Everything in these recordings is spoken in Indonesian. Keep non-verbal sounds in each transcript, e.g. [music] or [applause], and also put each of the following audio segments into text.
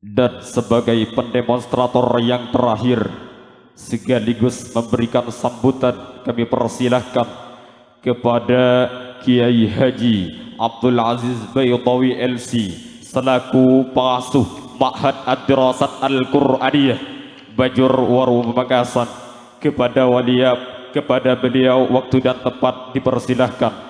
dan sebagai pendemonstrator yang terakhir sekaligus memberikan sambutan kami persilahkan kepada Kiai Haji Abdul Aziz Bayutawi LC selaku pengasuh Ma'had Ad-Dirasat Al-Qur'aniyah Bajur Waru Pemakasan kepada waliab kepada beliau waktu dan tepat dipersilahkan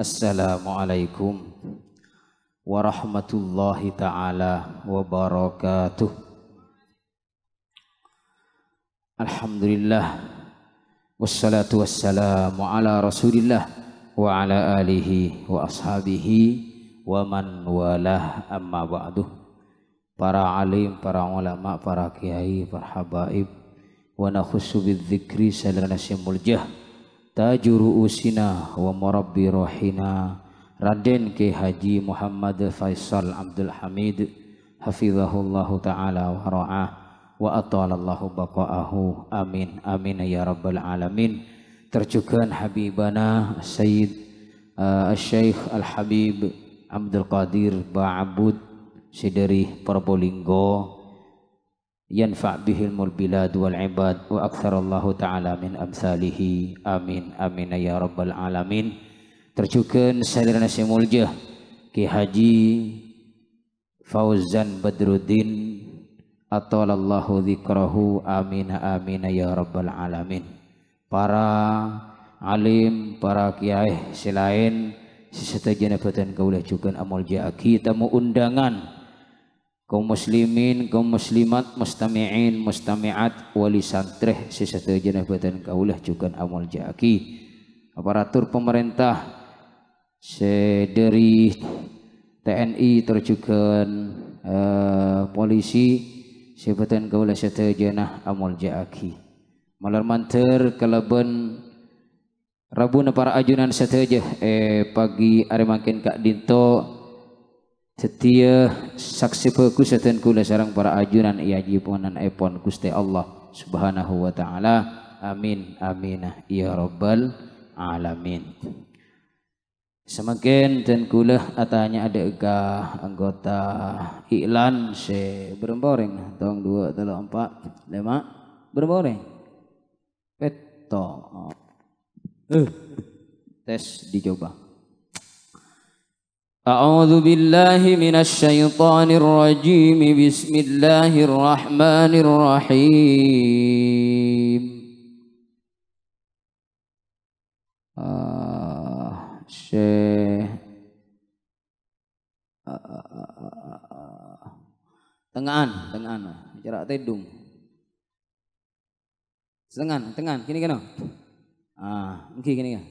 Assalamualaikum warahmatullahi taala wabarakatuh. Alhamdulillah wassalatu wassalamu ala Rasulillah wa ala alihi wa ashabihi wa man walah amma ba'du. Para alim, para ulama, para kiai, para habaib wa nakhussu bidzikri salana simul jah tajuru usina wa murabbi rohina Raden Ki Haji Muhammad Faisal Abdul Hamid hafizahullahu taala wa ra'ah wa atalallahu baqa'ahu amin amin ya rabbal alamin terjukan habibana Sayyid uh, Syekh Al Habib Abdul Qadir Ba'abud Sideri Probolinggo yanfa' bihil bilad wal wa aktsarallahu taala min amsalihi amin amin ya rabbal alamin terjukeun sadirna simuljeah Ki Haji Fauzan Badruddin atalallahu amin amin ya rabbal alamin para alim para kiai selain sesetujuna peten kaula juga amal jaa kita mau undangan kaum muslimin kaum muslimat mustami'in mustami'at wali santreh sesatu jenah badan kaulah juga amal jaki aparatur pemerintah sederi TNI terjukan uh, eh, polisi sebatan kaulah sesuatu jenah amal jaki malar manter kalaban Rabu para ajunan sesatu eh pagi are makin kak dinto setia saksi dan kula sarang para ajunan iyajipunan epon eh, Gusti Allah Subhanahu wa taala. Amin amin ya rabbal alamin. Semakin dan kula atanya ada eka anggota iklan se tong dua telu empat lima beremporeng peto eh tes dicoba أعوذ بالله من الشيطان الرجيم بسم الله الرحمن الرحيم آه شيخ tengahan tengahan jarak tedung tengahan tengahan kini kena ah mungkin kini kena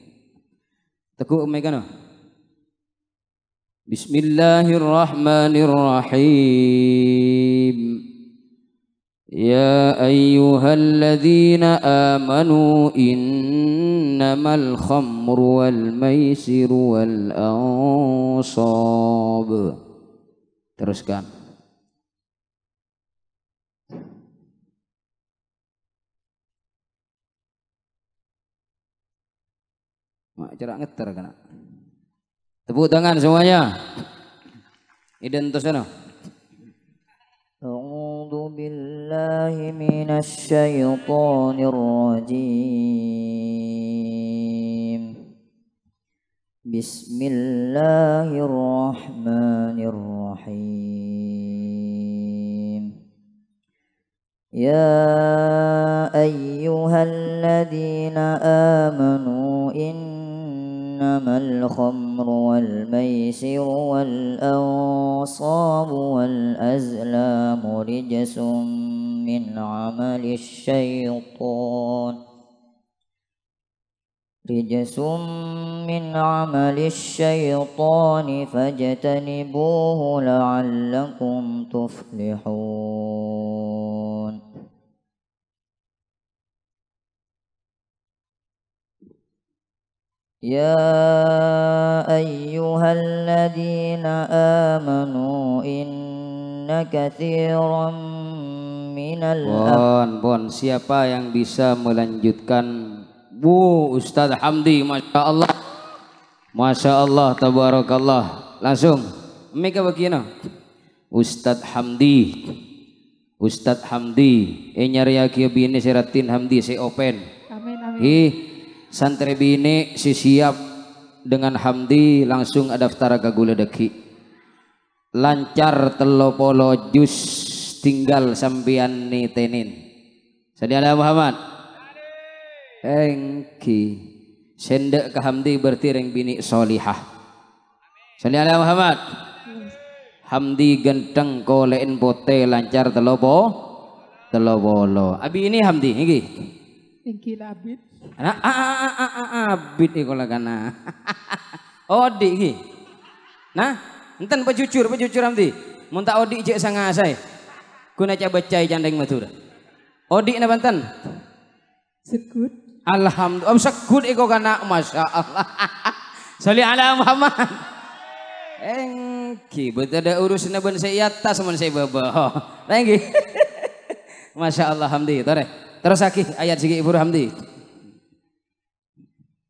tekuk mekan بسم الله الرحمن الرحيم يا أيها الذين آمنوا إنما الخمر والميسر والأنصاب teruskan mak cerak ngeter kena Tepuk tangan semuanya. Iden tersana. A'udhu billahi minas Bismillahirrahmanirrahim. Ya ayyuhalladzina إنما الخمر والميسر والأنصاب والأزلام رجس من عمل الشيطان رجس من عمل الشيطان فاجتنبوه لعلكم تفلحون يا أيها الذين آمنوا إن كثيرا من Bon, bon, siapa yang bisa melanjutkan Bu Ustadz Hamdi, Masya Allah Masya Allah, Tabarakallah Langsung, mereka bagian Ustadz Hamdi Ustadz Hamdi Enyar eh, yakia bini seratin Hamdi, saya open Amin, amin Hi, santri bini si siap dengan hamdi langsung daftar ke deki lancar telopolo jus tinggal sambian nitenin sedia ada Muhammad engki sendek ke hamdi berarti reng bini solihah sedia ada Muhammad hamdi genteng kolein pote lancar telopo telopolo abi ini hamdi ini Niki labit. Ana abit iku lagana. Odi iki. Nah, enten pejujur pejujur amdi. Mun tak odi jek sangasai. kuna cak bacai jandeng Madura. Odi oh, napa enten? Sekut. Alhamdulillah. Om sekut iku kana masyaallah. [laughs] Sholli ala Muhammad. Engki, betul ada urusan ben saya atas men saya bawah. [laughs] Thank you. [laughs] Masya Allah, alhamdulillah. Terus lagi ayat siki Ibu Hamdi.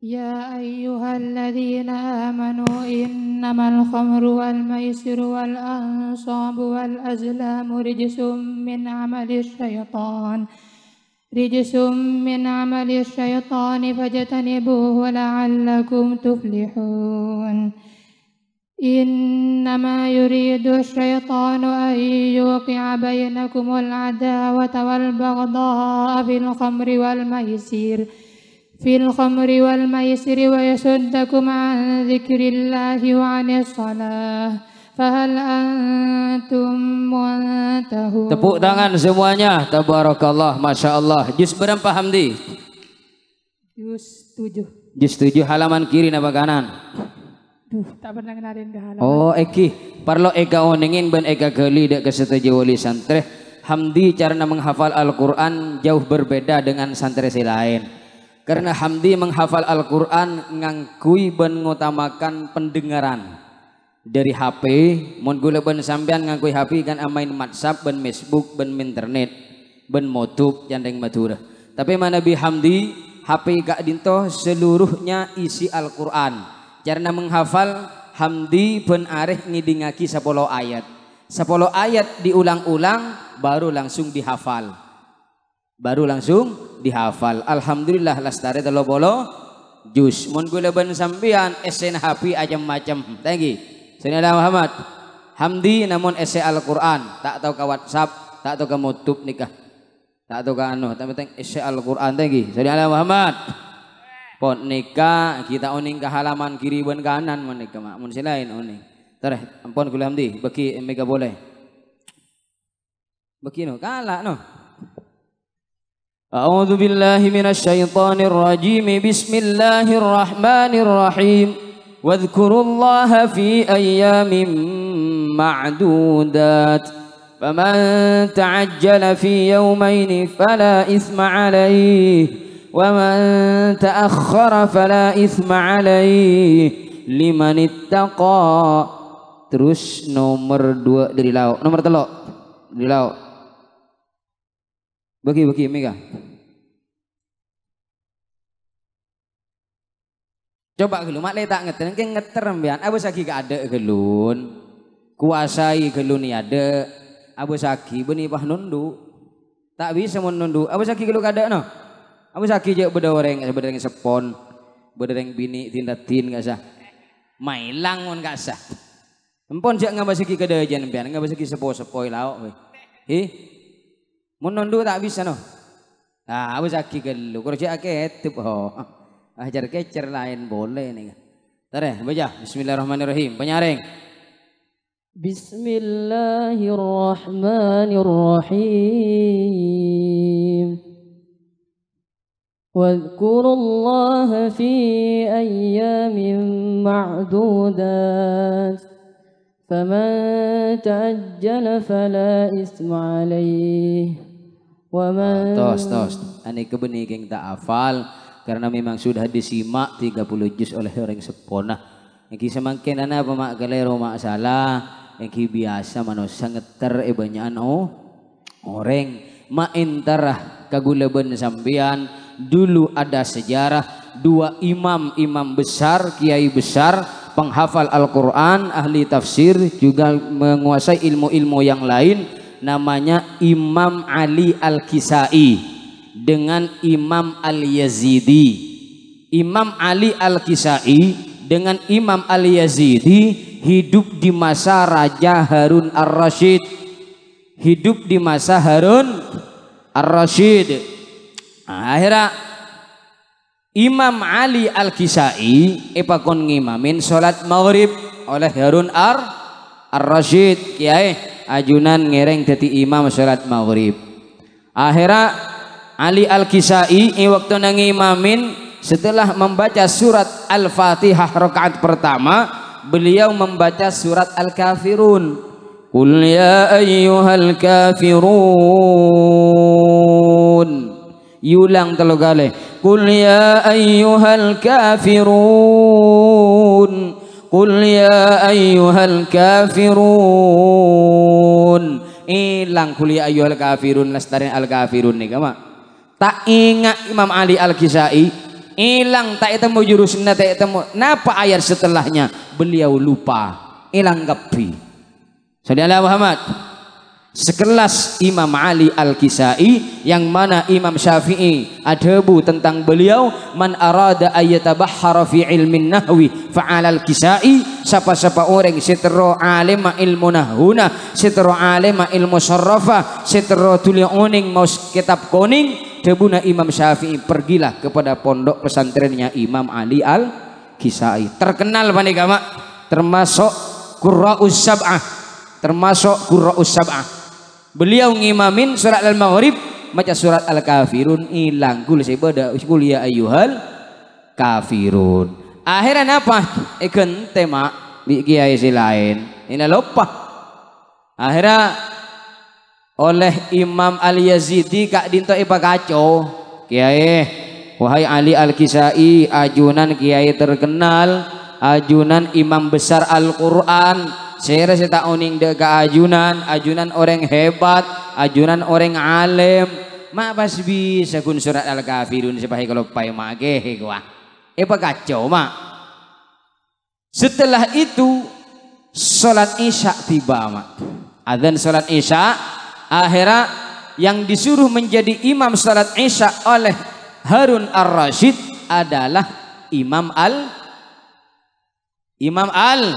يا أيها الذين آمنوا إنما الخمر والميسر والأنصاب والأزلام رجس من عمل الشيطان رجس من عمل الشيطان فاجتنبوه لعلكم تفلحون إنما يريد الشيطان أن يوقع بينكم العداوة والبغضاء في الخمر والميسير في الخمر والميسر ويصدكم عن ذكر الله وعن الصلاة فهل أنتم منتهون Tepuk tangan semuanya Tabarakallah Masya Allah Juz berapa Hamdi? Juz 7 Juz 7 halaman kiri apa kanan? Duh, tak pernah kenalin ke halaman. Oh, eki. Parlo eka oningin ben eka keli dek kesetuju wali santri. Hamdi karena menghafal Al-Quran jauh berbeda dengan santri si lain. Karena Hamdi menghafal Al-Quran ngangkui ben ngutamakan pendengaran dari HP. Mon gula ben sampean ngangkui HP kan amain WhatsApp, ben Facebook, ben internet, ben motub, candeng madura. Tapi mana bi Hamdi HP gak Dinto seluruhnya isi Al-Quran karena menghafal hamdi pun arif ngidingaki 10 ayat. 10 ayat diulang-ulang baru langsung dihafal. Baru langsung dihafal. Alhamdulillah lastari telo bolo jus. Mun gula ben sampean esen happy aja macam. Thank you. ada Muhammad. Hamdi namun esen Al-Qur'an, tak tahu ke WhatsApp, tak tahu ke YouTube nikah. Tak tahu ke anu, tapi teng esen Al-Qur'an thank you. ada Muhammad. Pon nikah kita oning ke halaman kiri dan kanan menika mak mun silain oning. Tereh ampun kula di bagi mega boleh. bagi no kalah no. A'udzu billahi minasy syaithanir rajim. Bismillahirrahmanirrahim. واذكروا الله في أيام فمن تعجل في يومين فلا إثم عليه ومن تأخر فلا إثم عليه liman ittaqa terus nomor dua dari lau nomor telok dari lau bagi bagi mega coba gelun mak letak ngeten ke ngeter mbian abu sagi ke ada gelun kuasai gelun ada abu pah tak bisa abu kada no Aku sakit je bedoreng, bedoreng sepon, bedoreng bini tindatin gak sah. Mailang pun gak sah. Empon je nggak basiki kedajian pian, nggak basiki sepo sepoi lau. Hi, mau nondu tak bisa no. Ah, aku sakit gelu, kerja ketip ho. Ajar kecer lain boleh nih. Tareh, baca Bismillahirrahmanirrahim. Penyaring. Bismillahirrahmanirrahim. واذكروا الله في أيام معدودات فمن تعجل فلا إثم عليه ومن ah, tos tos Ini kebeni yang tak hafal karena memang sudah disimak 30 juz oleh orang sepona Iki semakin anak pemak kelero mak salah Yang biasa manusia sangat e eh, banyakan oh orang main tarah kagulaban sambian dulu ada sejarah dua imam-imam besar, kiai besar, penghafal Al-Quran, ahli tafsir, juga menguasai ilmu-ilmu yang lain, namanya Imam Ali Al-Kisai dengan Imam Al-Yazidi. Imam Ali Al-Kisai dengan Imam Al-Yazidi hidup di masa Raja Harun Ar-Rashid. Hidup di masa Harun Ar-Rashid Nah, akhirnya Imam Ali Al-Kisai ipakon ngimamin sholat maghrib oleh Harun Ar Ar-Rasyid kiai ajunan ngereng keti imam sholat maghrib. Akhirnya Ali Al-Kisai waktu ngimamin setelah membaca surat Al-Fatihah rakaat pertama beliau membaca surat Al-Kafirun. kul ya ayyuhal kafirun Yulang telu kali. Qul ya ayyuhal kafirun. Qul ya ayyuhal kafirun. Ilang qul ya ayyuhal kafirun lestari al kafirun nih kama. Tak ingat Imam Ali Al Kisai hilang tak ketemu jurusnya, tak ketemu napa ayat setelahnya beliau lupa hilang kepi saudara Muhammad sekelas Imam Ali Al-Kisai yang mana Imam Syafi'i adabu tentang beliau man arada ayatabahhara fi ilmin nahwi fa'alal kisai siapa-siapa orang sitro alima ilmu nahuna sitro alima ilmu syarrafa sitro tuli oning maus kitab koning debuna Imam Syafi'i pergilah kepada pondok pesantrennya Imam Ali Al-Kisai terkenal panik termasuk Qurra'us Sab'ah termasuk Qurra'us Sab'ah beliau ngimamin surat al-maghrib maca surat al-kafirun ilang kul sebada uskul ya ayyuhal kafirun akhirnya apa ikan tema di kiai lain ini lupa akhirnya oleh Imam ali Yazidi kak dinto ipa kacau kiai wahai Ali Al Kisai ajunan kiai terkenal ajunan imam besar Al Quran saya sita uning deka ajunan, ajunan orang hebat, ajunan orang alim. Ma pas bisa kun surat al-kafirun sebahi kalau pai mage gua. Epa eh, kacau mak. Setelah itu salat isya tiba mak. Adzan salat isya akhirnya yang disuruh menjadi imam salat isya oleh Harun Ar-Rasyid adalah Imam Al Imam Al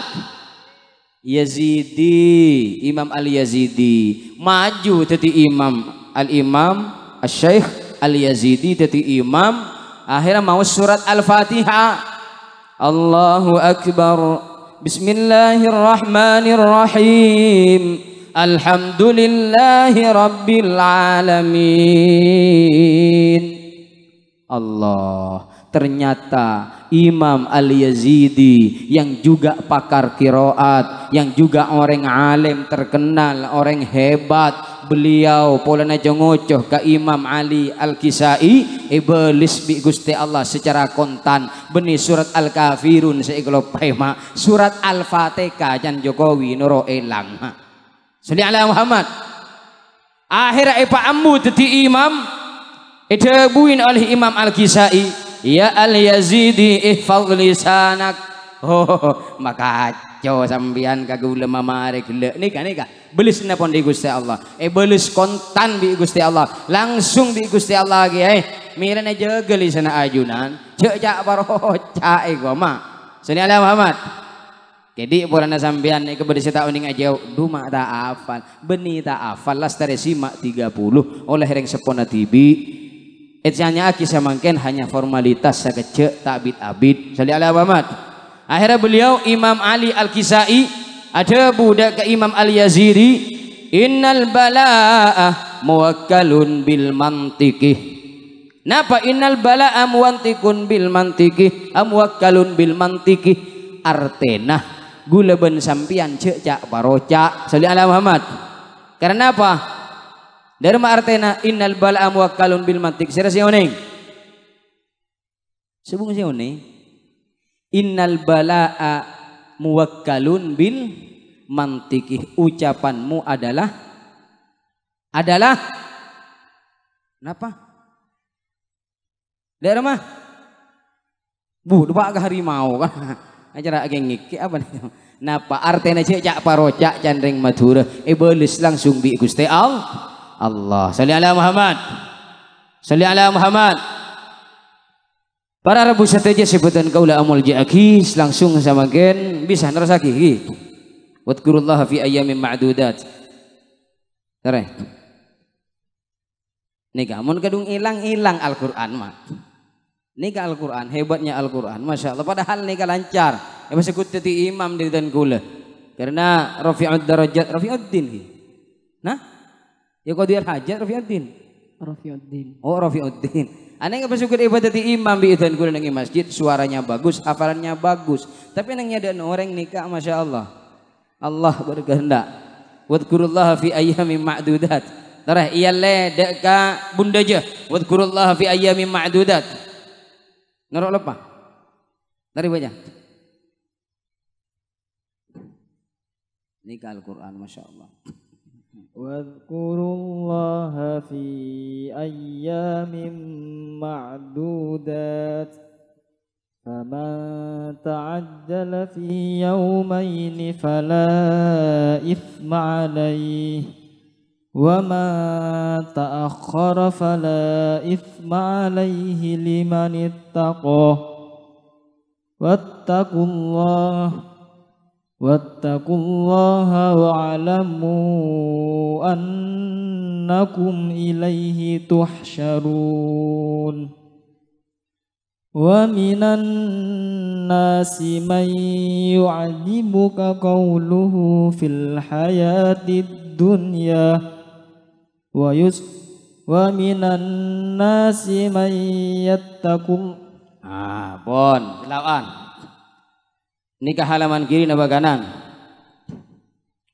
Yazidi Imam Ali yazidi maju jadi imam Al-Imam Al-Syeikh Al-Yazidi jadi imam akhirnya mau surat Al-Fatihah Allahu Akbar Bismillahirrahmanirrahim Alhamdulillahi Rabbil Alamin Allah. Ternyata Imam Al-Yazidi yang juga pakar kiroat, yang juga orang alim terkenal, orang hebat, beliau polanya jongocoh ke Imam Ali Al-Kisai, iblis bi Gusti Allah secara kontan, benih surat Al-Kafirun seiklo surat Al-Fatihah jan Jokowi nuro elang. Sallallahu Muhammad. Akhirnya Pak Ambu jadi imam Idabuin oleh Imam Al-Kisai Ya Al-Yazidi ihfaz lisanak Oh, oh, oh. maka kacau sambian kagak ulama le. Nika nika. Belis napa di Gusti Allah. Eh belis kontan di Gusti Allah. Langsung di Gusti Allah lagi eh. Mirane di sana ajunan. Cek cak barocak oh, eh, iku ma. Sini Allah Muhammad. Jadi purana sampean ke bercerita uning aja duma tak afal, beni tak afal, lastari tiga puluh oleh ring sepona tibi Etianya aki semangken hanya formalitas sekecek takbit abid. Salih ala Muhammad. Akhirnya beliau Imam Ali Al-Kisai ada budak ke Imam Al-Yaziri innal bala'ah muwakkalun bil mantiqih Napa innal bala'a muwantikun bil mantiki Kalun bil mantiki artena gula ben sampian cecak cak parocak sallallahu Muhammad. Karena apa? Dari artena innal bala'a kalun bil mantik. Sira si uning. Subung si uning. Innal bala'a muwakkalun bil mantikih. Ucapanmu adalah adalah kenapa? Dari Bu, lupa ke harimau kan. Acara [laughs] ageng ngiki apa nih? Napa artena cek cak parocak candring madura. Iblis eh, langsung bi Gusti Allah. Allah. Salli ala Muhammad. Salli ala Muhammad. Para rebu sateja sebutan kaulah amul jaki langsung sama gen bisa nerasaki gitu. Wadkurullah fi ayyamin ma'dudat. Sare. Nika mun kadung ilang-ilang Al-Qur'an mah. Nika Al-Qur'an, hebatnya Al-Qur'an. Masya Allah padahal nika lancar. Ya masih kuti imam di dan kula. Karena rafi'ud darajat rafi'uddin. Nah, Ya kau dia hajat Rafiuddin. Rafiuddin. Oh Rafiuddin. Aneh nggak bersyukur ibadah di imam bi itu kudu nengi masjid suaranya bagus, hafalannya bagus. Tapi nengnya ada orang nikah masya Allah. Allah berkehendak. Wadkurullah fi ayyamin ma'dudat. Tarah iyalle deka bunda je. Wadkurullah fi ayyamin ma'dudat. Ngerok lepa. Dari banyak. Nikah Al-Quran, Masya Allah. واذكروا الله في أيام معدودات فمن تعجل في يومين فلا إثم عليه وما تأخر فلا إثم عليه لمن اتقى واتقوا الله واتقوا الله واعلموا أنكم إليه تحشرون ومن الناس من يعجبك قوله في الحياة الدنيا ويس ومن الناس من يتقون Ah, bon, silakan. Ini ke halaman kiri napa kanan?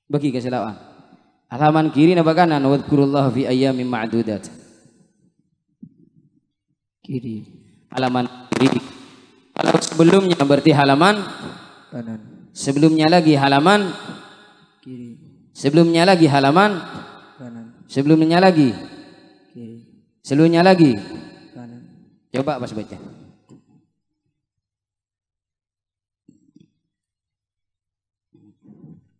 Bagi ke Halaman kiri napa kanan? Wadkurullah fi ayyamin ma'dudat. Kiri. Halaman kiri. Kalau sebelumnya berarti halaman kanan. Sebelumnya lagi halaman kiri. Sebelumnya lagi halaman kanan. Sebelumnya lagi kiri. Sebelumnya lagi kanan. Coba pas baca.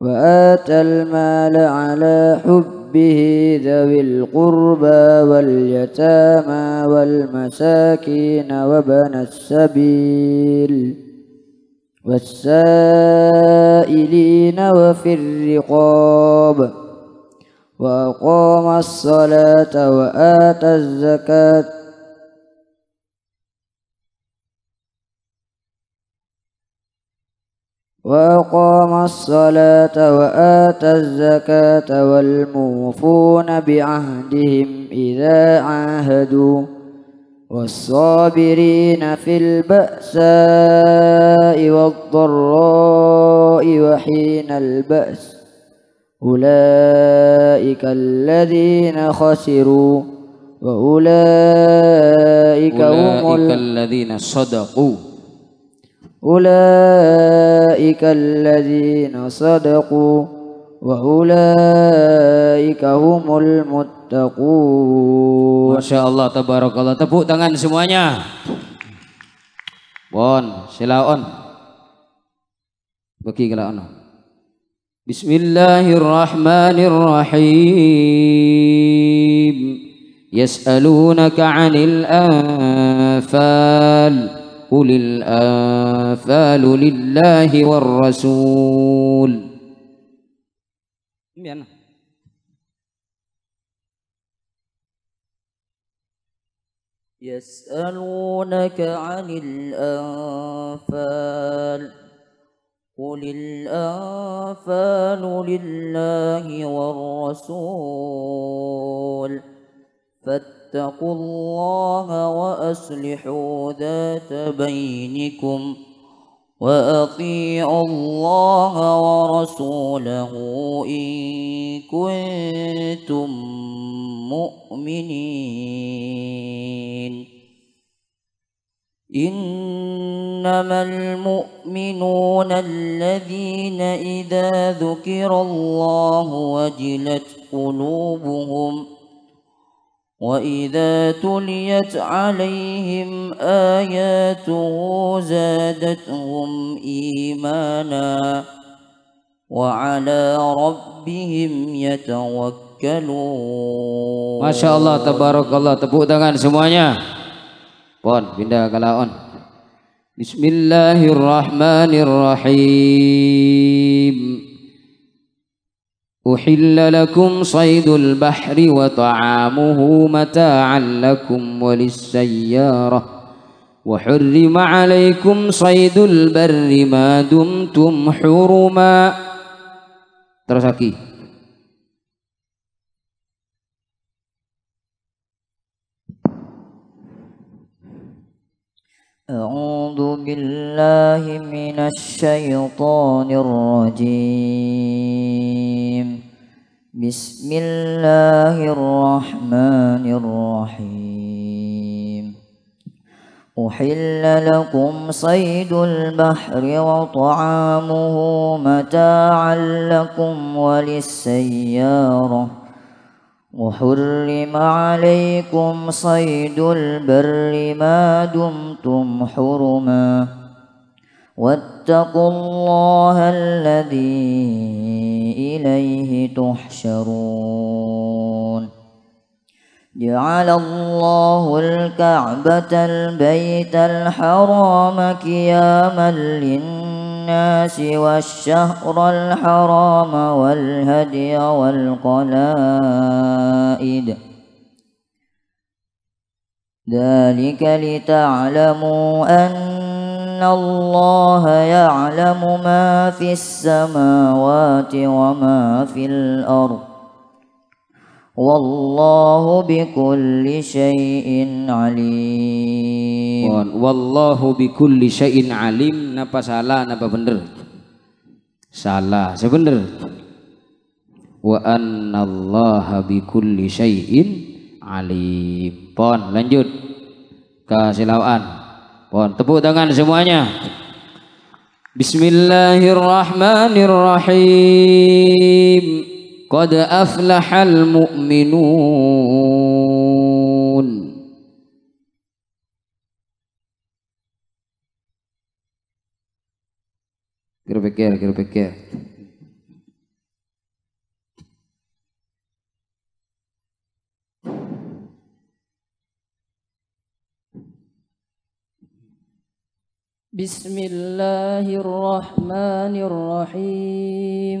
وآتى المال على حبه ذوي القربى واليتامى والمساكين وبن السبيل والسائلين وفي الرقاب وأقام الصلاة وآتى الزكاة وأقام الصلاة وآتى الزكاة والموفون بعهدهم إذا عاهدوا والصابرين في البأساء والضراء وحين البأس أولئك الذين خسروا وأولئك, أولئك هم الذين صدقوا أولئك الذين صدقوا وأولئك هم المتقون Masya Allah Tabarakallah tepuk tangan semuanya Bon silaon bagi kelaon Bismillahirrahmanirrahim Yas'alunaka 'anil anfal قل الأنفال لله والرسول يسألونك عن الأنفال قل الأنفال لله والرسول فاتقوا اتقوا الله وأصلحوا ذات بينكم وأطيعوا الله ورسوله إن كنتم مؤمنين إنما المؤمنون الذين إذا ذكر الله وجلت قلوبهم ۖ وإذا تليت عليهم آياته زادتهم إيمانا وعلى ربهم يتوكلون Masya Allah, Tabarakallah, tepuk tangan semuanya Pon, pindah ke laon Bismillahirrahmanirrahim أحل لكم صيد البحر وطعامه متاعا لكم وللسيارة وحرم عليكم صيد البر ما دمتم حرما ترسكي أعوذ بالله من الشيطان الرجيم بسم الله الرحمن الرحيم أحل لكم صيد البحر وطعامه متاعا لكم وللسيارة وحرم عليكم صيد البر ما دمتم حرما واتقوا الله الذي إليه تحشرون جعل الله الكعبة البيت الحرام كياما للناس الناس والشهر الحرام والهدي والقلائد ذلك لتعلموا أن الله يعلم ما في السماوات وما في الأرض Wallahu bikulli syai'in alim. Bon. Wallahu bikulli syai'in alim. Napa salah, napa bener? Salah, sebener. Wa annallaha bikulli syai'in alim. Pon, lanjut. Kesilauan. Pon, tepuk tangan semuanya. Bismillahirrahmanirrahim. قد أفلح المؤمنون Gerbeger, gerbeger. بسم الله الرحمن الرحيم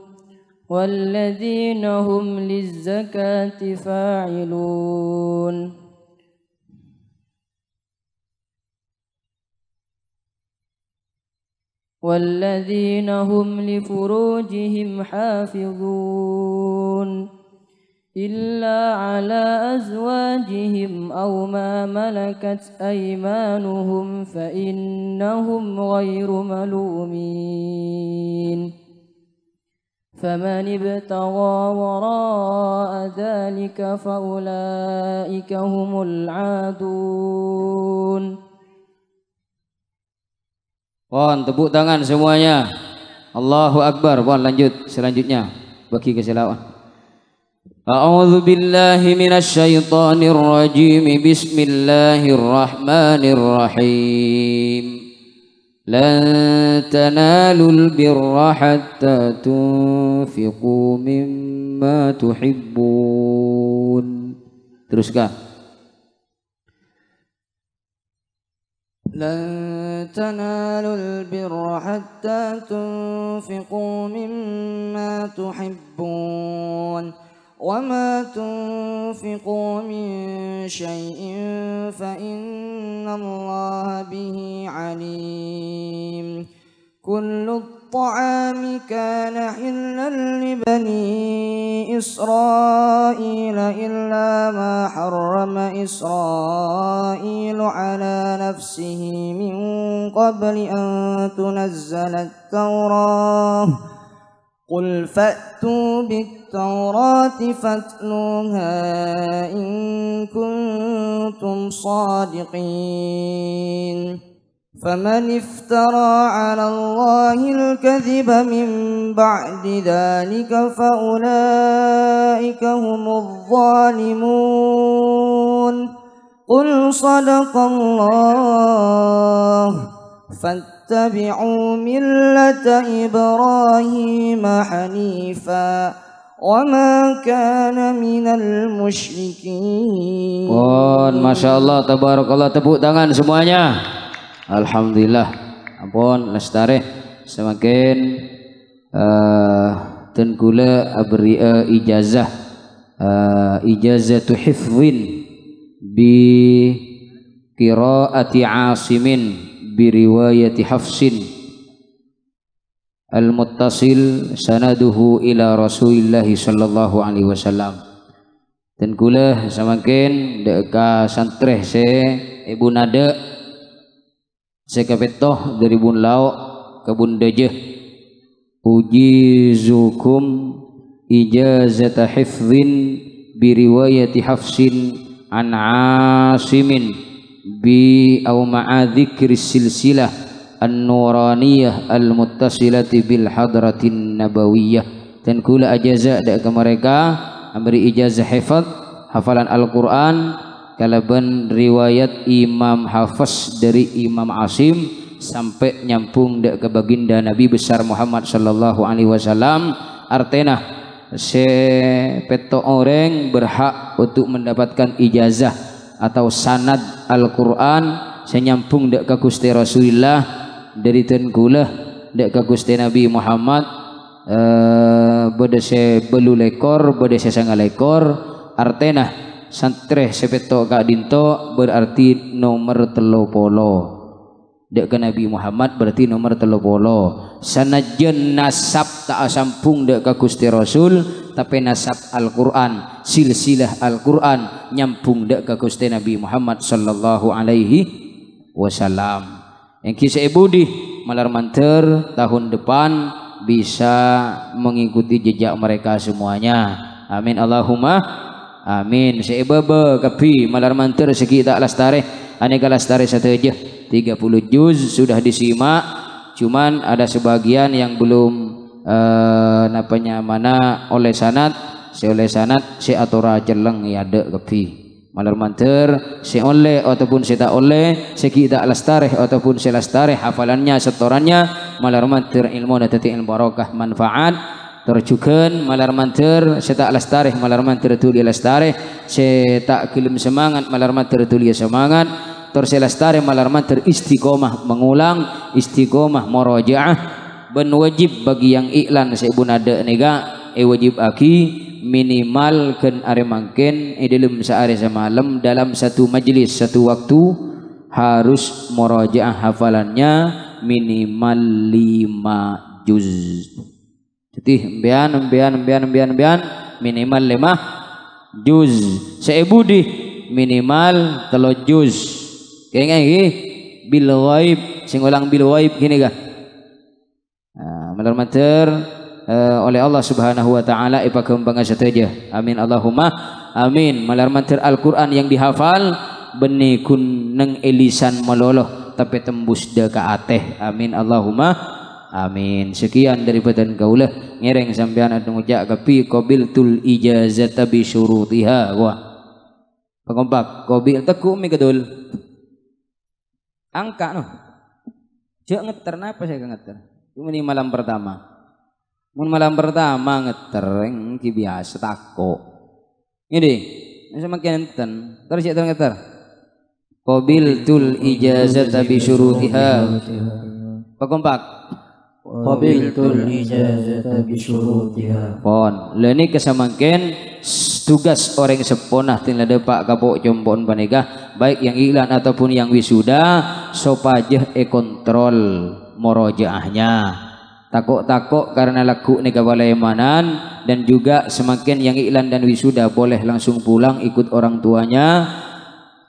والذين هم للزكاة فاعلون والذين هم لفروجهم حافظون إلا على أزواجهم أو ما ملكت أيمانهم فإنهم غير ملومين فمن ابتغى وراء ذلك فأولئك هم العادون Pohon tepuk tangan semuanya Allahu Akbar Pohon lanjut selanjutnya Bagi keselawat أعوذ بالله من الشيطان الرجيم بسم الله الرحمن الرحيم لن تنالوا البر حتى تنفقوا مما تحبون teruskan لن تنالوا البر حتى تنفقوا مما تحبون وما تنفقوا من شيء فإن الله به عليم كل الطعام كان حلا لبني إسرائيل إلا ما حرم إسرائيل على نفسه من قبل أن تنزل التوراة قل فأتوا بالتوراة فاتلوها إن كنتم صادقين فمن افترى على الله الكذب من بعد ذلك فأولئك هم الظالمون قل صدق الله فاتلوها اتبعوا ملة إبراهيم حنيفا وما كان من المشركين Ampun, Masya Allah, Tabarakallah, tepuk tangan semuanya Alhamdulillah Ampun, Lestari Semakin uh, eh, Tengkula abri eh, ijazah eh, Ijazah tu hifzin Bi Kiraati asimin بروايه حفص المتصل سنده الى رسول الله صلى الله عليه وسلم dan kula semakin deka santri se ibu nade se kapetoh dari bun lauk ke bun deje uji zukum ijazat hifzin biriwayati hafsin an asimin bi au ma'a dzikri silsilah an-nuraniyah al-muttasilati bil hadratin nabawiyah dan kula ajaza dak ke mereka amri ijazah hafad hafalan Al-Qur'an kalaban riwayat Imam Hafiz dari Imam Asim sampai nyampung dak ke baginda Nabi besar Muhammad sallallahu alaihi wasallam artena se peto orang berhak untuk mendapatkan ijazah atau sanad Al-Quran saya nyambung dek ke Gusti Rasulullah dari Tengkulah dek ke Gusti Nabi Muhammad eh bade se belu lekor bade se sanga lekor artena santre sepeto gak dinto berarti nomor 30 dek ke Nabi Muhammad berarti nomor telopolo jen nasab tak sampung dek ke Gusti Rasul tapi nasab Al-Quran silsilah Al-Quran nyampung dek ke Gusti Nabi Muhammad sallallahu alaihi wasallam yang kisah ibu di malar manter tahun depan bisa mengikuti jejak mereka semuanya amin Allahumma amin sebebe kapi malar manter segi tak lastari aneka lastari satu aja 30 juz sudah disimak cuman ada sebagian yang belum eh, napanya mana oleh sanat si oleh sanat si atura jeleng ya dek kepi malar manter si oleh ataupun si tak oleh si kita lastareh ataupun si lastareh hafalannya setorannya malar manter ilmu dan tati ilmu barokah manfaat terjukan malar mantir setak lastarih malar mantir tulia lastarih setak kilim semangat malar itu tulia semangat terselastari malarman teristiqomah mengulang istiqomah morojaah ben wajib bagi yang iklan seibunada nega e eh, wajib aki minimal ken are mangken e eh, dalam sehari semalam dalam satu majlis satu waktu harus morojaah hafalannya minimal lima juz jadi embian embian embian embian embian minimal lima juz di minimal telo juz Kini kan iki bil ghaib sing ulang bil ghaib Nah, mater eh, oleh Allah Subhanahu wa taala ipagem pangaseteja. Amin Allahumma amin. Malar mater Al-Qur'an yang dihafal benikun neng elisan meloloh tapi tembus deka ateh. Amin Allahumma Amin. Sekian dari badan kaulah ngereng sampean anu ngejak kapi kobil tul ijazata bi syurutiha wa. Pengompak kobil teku mi kedul angka no dia ngeter napa saya ngeter ini malam pertama mun malam pertama ngeter ki biasa tako ini sama kenten terus ya ngeter qabiltul ijazata bi syurutiha pakompak qabiltul ijazata suruh syurutiha pon leni kesamangken tugas orang seponah tinla depak kapok jompon panegah baik yang iklan ataupun yang wisuda sopajeh e kontrol morojaahnya takok-takok karena laku nega dan juga semakin yang iklan dan wisuda boleh langsung pulang ikut orang tuanya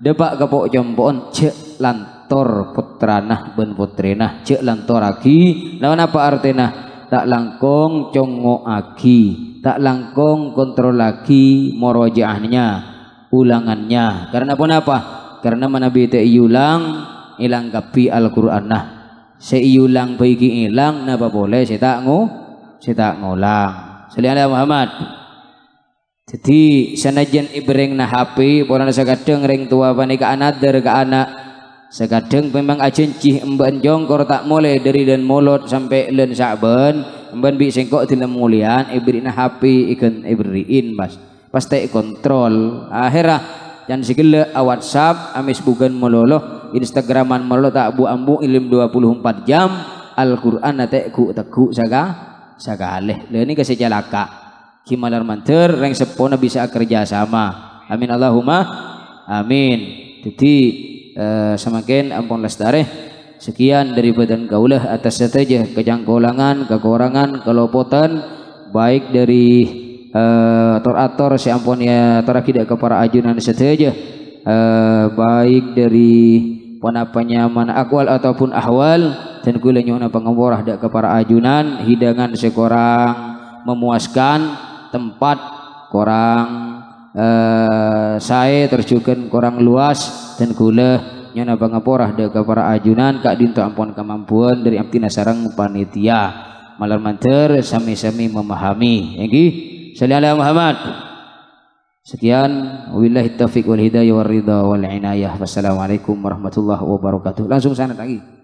depak kepok jombon cek lantor putranah ben putrenah cek lantor aki lawan apa artinya tak langkong congo aki tak langkong kontrol lagi morojaahnya ulangannya karena pun apa karena mana bete ulang ilang kapi Al-Quran nah seiulang baiki ilang napa boleh saya tak ngu saya tak ngulang selain Muhammad jadi senajan ibreng nah HP orang sakadeng ring tua panika another ke anak sakadeng memang ajen cih emban jongkor tak mulai dari dan molot sampai len sakben emban bi sengkok dilem mulian ibrin nah HP ikan ibriin mas pasti kontrol akhirah dan segala awat sab amis bukan meloloh Instagraman melo tak bu ambu ilim 24 jam Al-Qur'an teku teku saga saga aleh. Ini kasih celaka. Kimalar manter reng sepona bisa kerja sama. Amin Allahumma amin. Jadi uh, eh, semakin ampun lestari. Sekian dari badan kaulah atas saja kejangkolangan, kekurangan, kelopotan baik dari uh, torator si ampun ya torak tidak ke ajunan saja uh, baik dari panapa nyaman akwal ataupun ahwal dan kula nyuna pangamborah dak ke para ajunan hidangan sekorang memuaskan tempat korang eh, saya terjukan korang luas dan kula nyuna pangamborah dak ke para ajunan kak dinto ampun kemampuan dari amtina sarang panitia malar manter sami-sami memahami engki sallallahu alaihi Sekian wabillahi taufiq wal hidayah ridha wal inayah. Wassalamualaikum warahmatullahi wabarakatuh. Langsung sana lagi.